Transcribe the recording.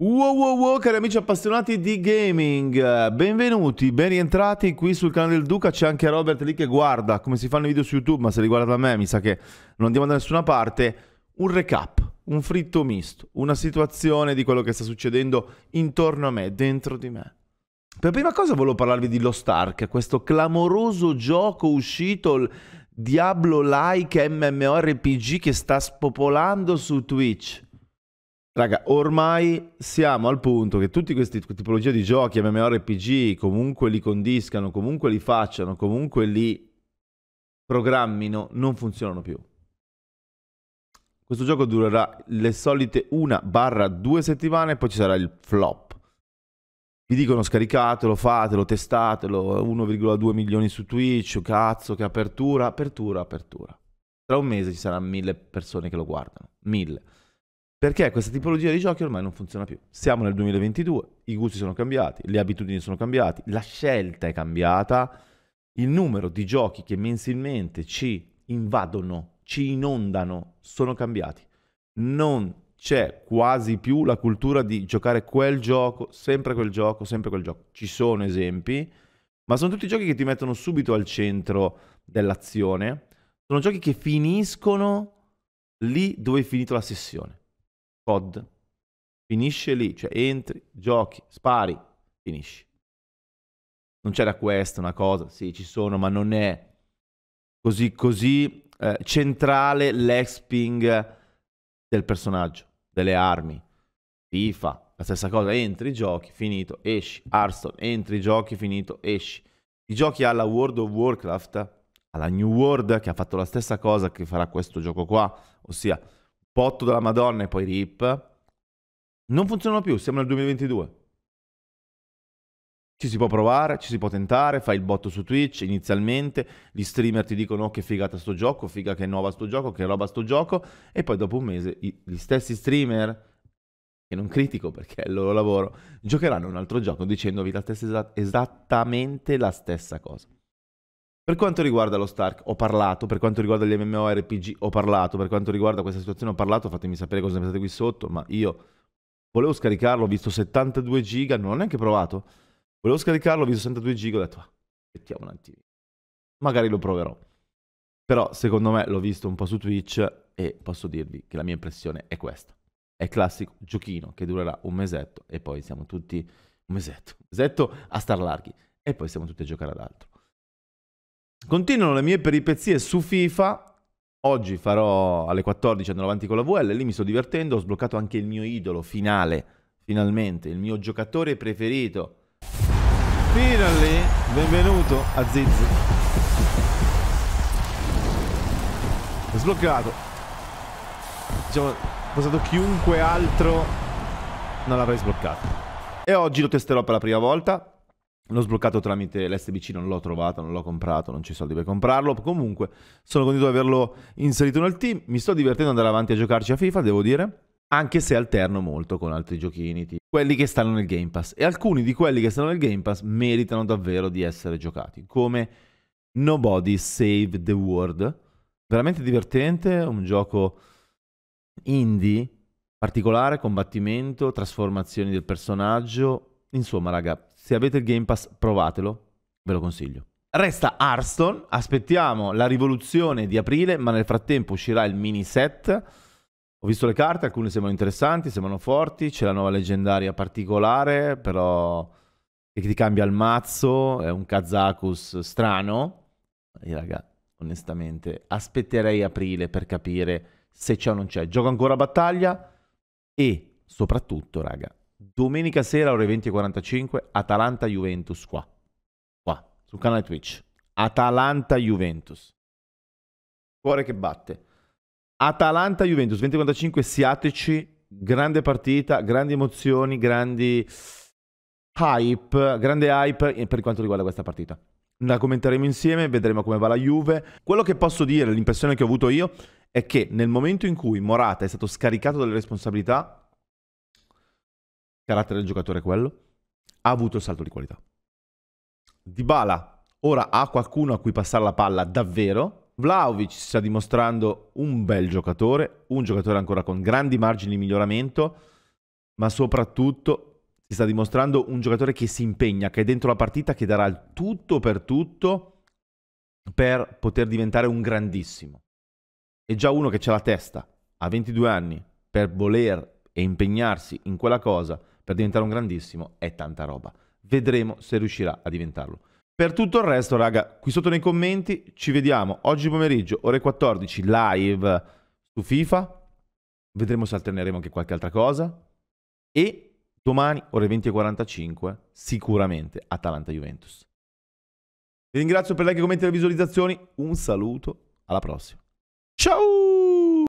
Wow wow wow cari amici appassionati di gaming, benvenuti, ben rientrati qui sul canale del Duca, c'è anche Robert lì che guarda come si fanno i video su YouTube, ma se li guarda da me mi sa che non andiamo da nessuna parte, un recap, un fritto misto, una situazione di quello che sta succedendo intorno a me, dentro di me. Per prima cosa volevo parlarvi di Lost Ark, questo clamoroso gioco uscito, il Diablo-like MMORPG che sta spopolando su Twitch. Raga, ormai siamo al punto che tutte queste tipologie di giochi, MMORPG, comunque li condiscano, comunque li facciano, comunque li programmino, non funzionano più. Questo gioco durerà le solite una barra due settimane e poi ci sarà il flop. Vi dicono scaricatelo, fatelo, testatelo, 1,2 milioni su Twitch, oh cazzo, che apertura, apertura, apertura. Tra un mese ci saranno mille persone che lo guardano, mille. Perché questa tipologia di giochi ormai non funziona più. Siamo nel 2022, i gusti sono cambiati, le abitudini sono cambiate, la scelta è cambiata, il numero di giochi che mensilmente ci invadono, ci inondano, sono cambiati. Non c'è quasi più la cultura di giocare quel gioco, sempre quel gioco, sempre quel gioco. Ci sono esempi, ma sono tutti giochi che ti mettono subito al centro dell'azione. Sono giochi che finiscono lì dove è finita la sessione. COD. Finisce lì, cioè entri, giochi, spari, finisci. Non c'era questa una cosa, sì, ci sono, ma non è così, così eh, centrale l'exping del personaggio, delle armi. FIFA, la stessa cosa, entri, giochi, finito, esci. Hearthstone, entri, giochi, finito, esci. I giochi alla World of Warcraft, alla New World, che ha fatto la stessa cosa che farà questo gioco qua, ossia botto della Madonna e poi rip. Non funzionano più, siamo nel 2022. Ci si può provare, ci si può tentare, fai il botto su Twitch inizialmente, gli streamer ti dicono oh, che figata sto gioco, figa che è nuova sto gioco, che roba sto gioco, e poi dopo un mese gli stessi streamer, che non critico perché è il loro lavoro, giocheranno un altro gioco dicendovi la stessa, esattamente la stessa cosa. Per quanto riguarda lo Stark, ho parlato, per quanto riguarda gli MMORPG, ho parlato, per quanto riguarda questa situazione, ho parlato, fatemi sapere cosa ne pensate qui sotto, ma io volevo scaricarlo, ho visto 72 giga, non l'ho neanche provato, volevo scaricarlo, ho visto 62 giga, ho detto, ah, aspettiamo un attimo, magari lo proverò. Però secondo me l'ho visto un po' su Twitch e posso dirvi che la mia impressione è questa. È classico giochino che durerà un mesetto e poi siamo tutti... Un mesetto, un mesetto a star larghi e poi siamo tutti a giocare ad altro. Continuano le mie peripezie su FIFA. Oggi farò alle 14 andrò avanti con la VL, lì mi sto divertendo, ho sbloccato anche il mio idolo finale, finalmente, il mio giocatore preferito. Finally, benvenuto a Zizzi. Sbloccato. Diciamo, passato chiunque altro non l'avrei sbloccato. E oggi lo testerò per la prima volta, L'ho sbloccato tramite l'SBC, non l'ho trovato, non l'ho comprato, non ci soldi per comprarlo. Comunque, sono contento di averlo inserito nel team. Mi sto divertendo ad andare avanti a giocarci a FIFA, devo dire. Anche se alterno molto con altri giochini, tipo quelli che stanno nel Game Pass. E alcuni di quelli che stanno nel Game Pass meritano davvero di essere giocati. Come Nobody Save the World. Veramente divertente, un gioco indie, particolare, combattimento, trasformazioni del personaggio. Insomma, raga, se avete il Game Pass provatelo, ve lo consiglio. Resta Hearthstone, aspettiamo la rivoluzione di aprile, ma nel frattempo uscirà il mini set. Ho visto le carte, alcune sembrano interessanti, sembrano forti, c'è la nuova leggendaria particolare, però che ti cambia il mazzo, è un Kazakus strano. E raga, onestamente, aspetterei aprile per capire se c'è o non c'è. Gioco ancora battaglia e soprattutto, raga, domenica sera ore 20.45 Atalanta-Juventus qua, qua, sul canale Twitch. Atalanta-Juventus. Cuore che batte. Atalanta-Juventus, 20.45, siateci, grande partita, grandi emozioni, grandi hype, grande hype eh, per quanto riguarda questa partita. La commenteremo insieme, vedremo come va la Juve. Quello che posso dire, l'impressione che ho avuto io, è che nel momento in cui Morata è stato scaricato dalle responsabilità, carattere del giocatore è quello, ha avuto il salto di qualità. Dybala ora ha qualcuno a cui passare la palla davvero. Vlaovic si sta dimostrando un bel giocatore, un giocatore ancora con grandi margini di miglioramento, ma soprattutto si sta dimostrando un giocatore che si impegna, che è dentro la partita, che darà il tutto per tutto per poter diventare un grandissimo. È già uno che c'è la testa, a 22 anni, per voler e impegnarsi in quella cosa, per diventare un grandissimo è tanta roba. Vedremo se riuscirà a diventarlo. Per tutto il resto, raga, qui sotto nei commenti ci vediamo oggi pomeriggio, ore 14, live su FIFA. Vedremo se alterneremo anche qualche altra cosa. E domani, ore 20.45, sicuramente Atalanta-Juventus. Vi ringrazio per like, commenti e le visualizzazioni. Un saluto, alla prossima. Ciao!